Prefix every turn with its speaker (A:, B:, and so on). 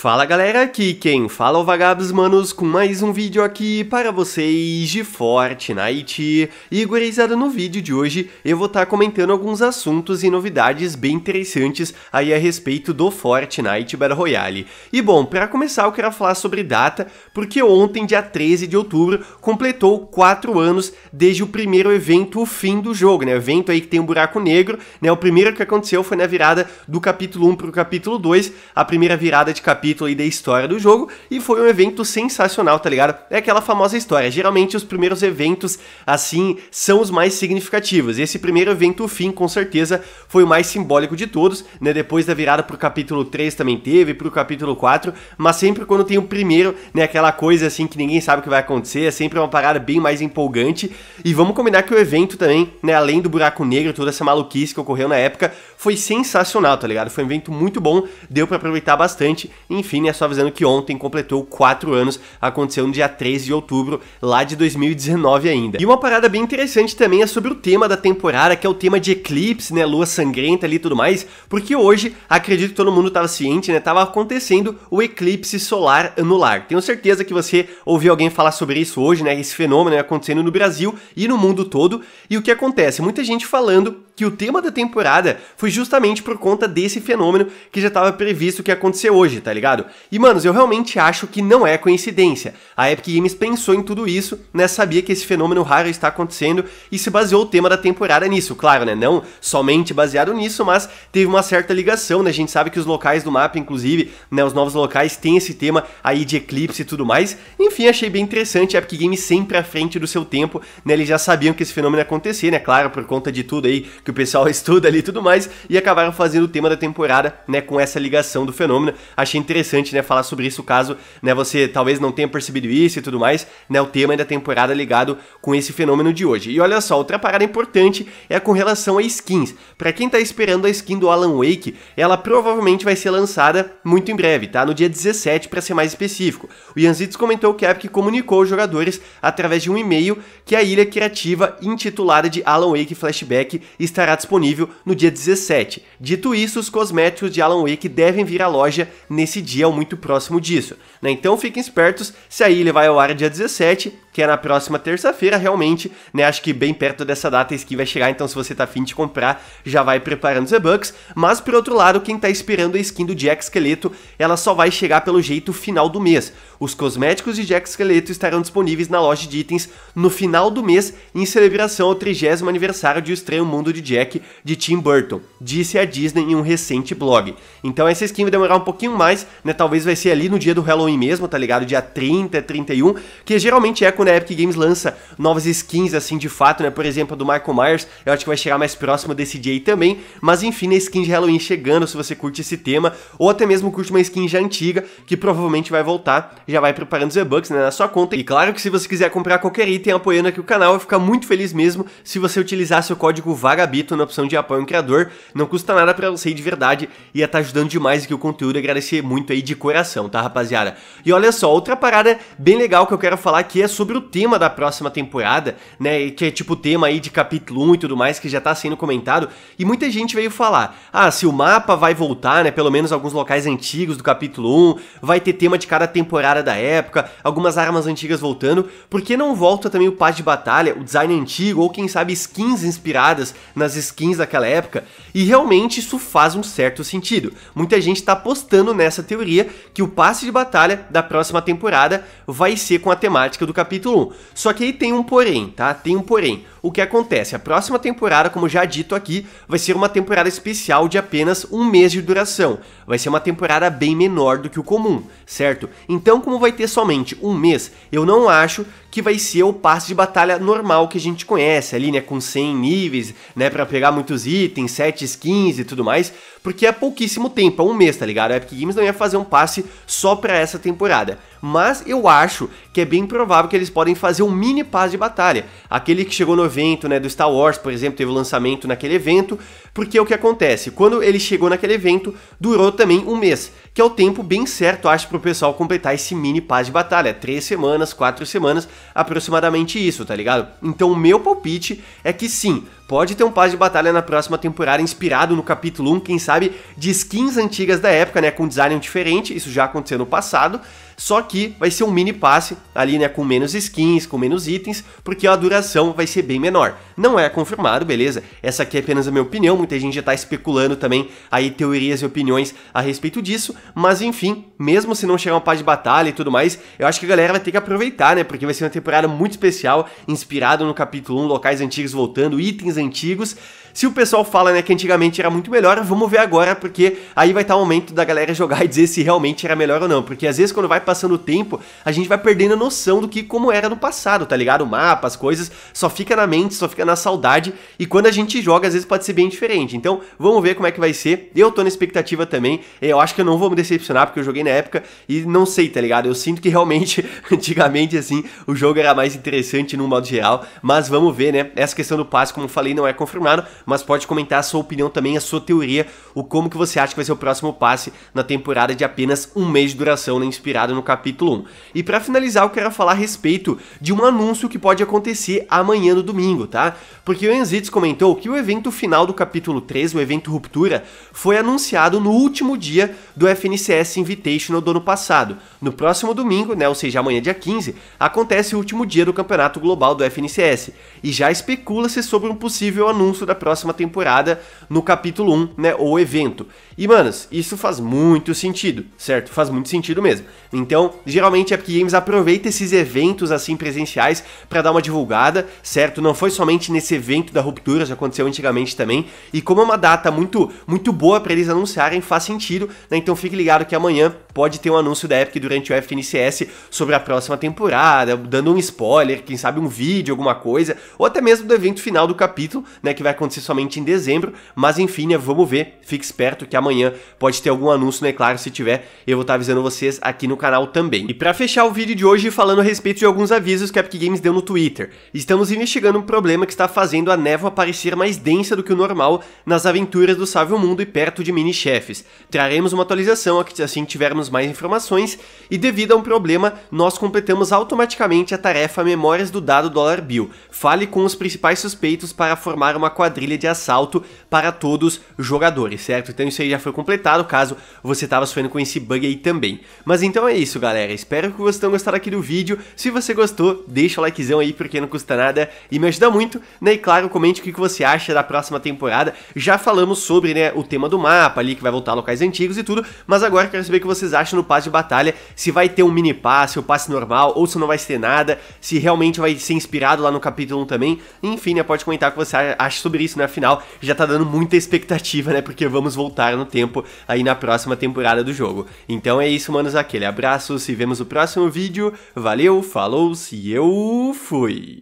A: Fala galera, aqui quem fala é o Vagabos Manos com mais um vídeo aqui para vocês de Fortnite. E gurizada, no vídeo de hoje eu vou estar tá comentando alguns assuntos e novidades bem interessantes aí a respeito do Fortnite Battle Royale. E bom, para começar eu quero falar sobre data, porque ontem, dia 13 de outubro, completou 4 anos desde o primeiro evento, o fim do jogo, né? evento aí que tem um buraco negro, né? O primeiro que aconteceu foi na virada do capítulo 1 para o capítulo 2, a primeira virada de capítulo capítulo aí da história do jogo e foi um evento sensacional, tá ligado? É aquela famosa história. Geralmente os primeiros eventos assim são os mais significativos. Esse primeiro evento, o fim, com certeza foi o mais simbólico de todos, né? Depois da virada pro capítulo 3 também teve, pro capítulo 4, mas sempre quando tem o primeiro, né, aquela coisa assim que ninguém sabe o que vai acontecer, é sempre uma parada bem mais empolgante. E vamos combinar que o evento também, né, além do buraco negro, toda essa maluquice que ocorreu na época, foi sensacional, tá ligado? Foi um evento muito bom, deu para aproveitar bastante. E enfim, é só avisando que ontem completou 4 anos, aconteceu no dia 13 de outubro, lá de 2019 ainda. E uma parada bem interessante também é sobre o tema da temporada, que é o tema de eclipse, né, lua sangrenta ali e tudo mais, porque hoje, acredito que todo mundo estava ciente, né, tava acontecendo o eclipse solar anular. Tenho certeza que você ouviu alguém falar sobre isso hoje, né, esse fenômeno acontecendo no Brasil e no mundo todo, e o que acontece? Muita gente falando que o tema da temporada foi justamente por conta desse fenômeno que já estava previsto que ia acontecer hoje, tá ligado? E, manos, eu realmente acho que não é coincidência. A Epic Games pensou em tudo isso, né? Sabia que esse fenômeno raro está acontecendo e se baseou o tema da temporada nisso, claro, né? Não somente baseado nisso, mas teve uma certa ligação, né? A gente sabe que os locais do mapa, inclusive, né? Os novos locais têm esse tema aí de eclipse e tudo mais. Enfim, achei bem interessante. A Epic Games sempre à frente do seu tempo, né? Eles já sabiam que esse fenômeno ia acontecer, né? Claro, por conta de tudo aí que o pessoal estuda ali e tudo mais, e acabaram fazendo o tema da temporada, né, com essa ligação do fenômeno. Achei interessante, né, falar sobre isso, caso, né, você talvez não tenha percebido isso e tudo mais, né, o tema da temporada ligado com esse fenômeno de hoje. E olha só, outra parada importante é com relação a skins. Para quem tá esperando a skin do Alan Wake, ela provavelmente vai ser lançada muito em breve, tá? No dia 17, para ser mais específico. O Yanzites comentou que a Epic comunicou aos jogadores através de um e-mail que a ilha criativa intitulada de Alan Wake Flashback está estará disponível no dia 17. Dito isso, os cosméticos de Alan Wake devem vir à loja nesse dia ou muito próximo disso. Né? Então fiquem espertos, se aí ele vai ao ar dia 17, que é na próxima terça-feira, realmente, né? Acho que bem perto dessa data a é skin vai chegar, então se você tá afim de comprar, já vai preparando os e-bucks. Mas por outro lado, quem tá esperando a skin do Jack Esqueleto, ela só vai chegar pelo jeito final do mês. Os cosméticos de Jack Esqueleto estarão disponíveis na loja de itens no final do mês, em celebração ao 30 aniversário de O Estranho Mundo de Jack de Tim Burton, disse a Disney em um recente blog. Então essa skin vai demorar um pouquinho mais, né? Talvez vai ser ali no dia do Halloween mesmo, tá ligado? Dia 30, 31, que geralmente é quando a Epic Games lança novas skins assim de fato, né? Por exemplo, a do Michael Myers, eu acho que vai chegar mais próximo desse dia aí também, mas enfim, a skin de Halloween chegando, se você curte esse tema, ou até mesmo curte uma skin já antiga, que provavelmente vai voltar, já vai preparando os e-bucks né, na sua conta. E claro que se você quiser comprar qualquer item apoiando aqui o canal, eu ficar muito feliz mesmo se você utilizar seu código VAGABI na opção de apoio ao criador. Não custa nada para você ir de verdade e ia estar tá ajudando demais aqui o conteúdo. Agradecer muito aí de coração, tá, rapaziada? E olha só, outra parada bem legal que eu quero falar aqui é sobre o tema da próxima temporada, né? Que é tipo o tema aí de capítulo 1 e tudo mais, que já tá sendo comentado. E muita gente veio falar: ah, se o mapa vai voltar, né? Pelo menos alguns locais antigos do capítulo 1, vai ter tema de cada temporada da época, algumas armas antigas voltando. Por que não volta também o pad de batalha, o design antigo, ou quem sabe skins inspiradas nas skins daquela época, e realmente isso faz um certo sentido. Muita gente está apostando nessa teoria que o passe de batalha da próxima temporada vai ser com a temática do capítulo 1. Só que aí tem um porém, tá? Tem um porém. O que acontece? A próxima temporada, como já dito aqui, vai ser uma temporada especial de apenas um mês de duração. Vai ser uma temporada bem menor do que o comum, certo? Então, como vai ter somente um mês, eu não acho que vai ser o passe de batalha normal que a gente conhece, ali, né, com 100 níveis, né, para pegar muitos itens, 7 skins e tudo mais, porque é pouquíssimo tempo, é um mês, tá ligado? A Epic Games não ia fazer um passe só para essa temporada. Mas eu acho que é bem provável que eles podem fazer um mini passe de batalha, aquele que chegou no evento, né, do Star Wars, por exemplo, teve o lançamento naquele evento, porque o que acontece, quando ele chegou naquele evento, durou também um mês, que é o tempo bem certo, acho, pro pessoal completar esse mini passe de batalha, três semanas, quatro semanas, aproximadamente isso, tá ligado? Então o meu palpite é que sim, pode ter um passe de batalha na próxima temporada inspirado no capítulo 1, quem sabe, de skins antigas da época, né, com design diferente, isso já aconteceu no passado, só que vai ser um mini passe ali, né, com menos skins, com menos itens, porque a duração vai ser bem menor. Não é confirmado, beleza? Essa aqui é apenas a minha opinião, muita gente já tá especulando também aí teorias e opiniões a respeito disso, mas enfim, mesmo se não chegar um passe de batalha e tudo mais, eu acho que a galera vai ter que aproveitar, né, porque vai ser uma temporada muito especial, inspirado no capítulo 1, locais antigos voltando, itens antigos se o pessoal fala, né, que antigamente era muito melhor, vamos ver agora, porque aí vai estar tá o momento da galera jogar e dizer se realmente era melhor ou não. Porque às vezes, quando vai passando o tempo, a gente vai perdendo a noção do que como era no passado, tá ligado? O mapa, as coisas, só fica na mente, só fica na saudade. E quando a gente joga, às vezes pode ser bem diferente. Então, vamos ver como é que vai ser. Eu tô na expectativa também. É, eu acho que eu não vou me decepcionar, porque eu joguei na época e não sei, tá ligado? Eu sinto que realmente, antigamente, assim, o jogo era mais interessante num modo geral. Mas vamos ver, né? Essa questão do passe, como eu falei, não é confirmado mas pode comentar a sua opinião também, a sua teoria, o como que você acha que vai ser o próximo passe na temporada de apenas um mês de duração, né, inspirado no capítulo 1. E para finalizar, eu quero falar a respeito de um anúncio que pode acontecer amanhã no domingo, tá? Porque o Enzitz comentou que o evento final do capítulo 3, o evento Ruptura, foi anunciado no último dia do FNCS Invitational do ano passado. No próximo domingo, né, ou seja, amanhã dia 15, acontece o último dia do campeonato global do FNCS, e já especula-se sobre um possível anúncio da próxima próxima temporada no capítulo 1, né, ou evento. E, manos, isso faz muito sentido, certo? Faz muito sentido mesmo. Então, geralmente a Epic Games aproveita esses eventos assim presenciais para dar uma divulgada, certo? Não foi somente nesse evento da ruptura, já aconteceu antigamente também. E como é uma data muito muito boa para eles anunciarem, faz sentido, né? Então fique ligado que amanhã pode ter um anúncio da Epic durante o FNCS sobre a próxima temporada, dando um spoiler, quem sabe um vídeo, alguma coisa, ou até mesmo do evento final do capítulo, né, que vai acontecer acontecer somente em dezembro, mas enfim, né, vamos ver, fique esperto que amanhã pode ter algum anúncio, né, claro, se tiver, eu vou estar avisando vocês aqui no canal também. E para fechar o vídeo de hoje falando a respeito de alguns avisos que a Epic Games deu no Twitter, estamos investigando um problema que está fazendo a névoa parecer mais densa do que o normal nas aventuras do Salve o Mundo e perto de mini-chefes. Traremos uma atualização assim que tivermos mais informações, e devido a um problema, nós completamos automaticamente a tarefa Memórias do Dado Dollar Bill. Fale com os principais suspeitos para formar uma quadrilha de assalto para todos os jogadores, certo? Então isso aí já foi completado, caso você tivesse sofrendo com esse bug aí também. Mas então é isso, galera. Espero que vocês tenham gostado aqui do vídeo. Se você gostou, deixa o likezão aí, porque não custa nada e me ajuda muito. Né? E claro, comente o que você acha da próxima temporada. Já falamos sobre né, o tema do mapa ali, que vai voltar a locais antigos e tudo, mas agora quero saber o que vocês acham no passe de batalha, se vai ter um mini passe, o passe normal, ou se não vai ser nada, se realmente vai ser inspirado lá no capítulo 1 também. Enfim, né, pode comentar o que você acha sobre isso na final, já tá dando muita expectativa, né? Porque vamos voltar no tempo aí na próxima temporada do jogo. Então é isso, manos, aquele abraço, se vemos no próximo vídeo, valeu, falou, se eu fui!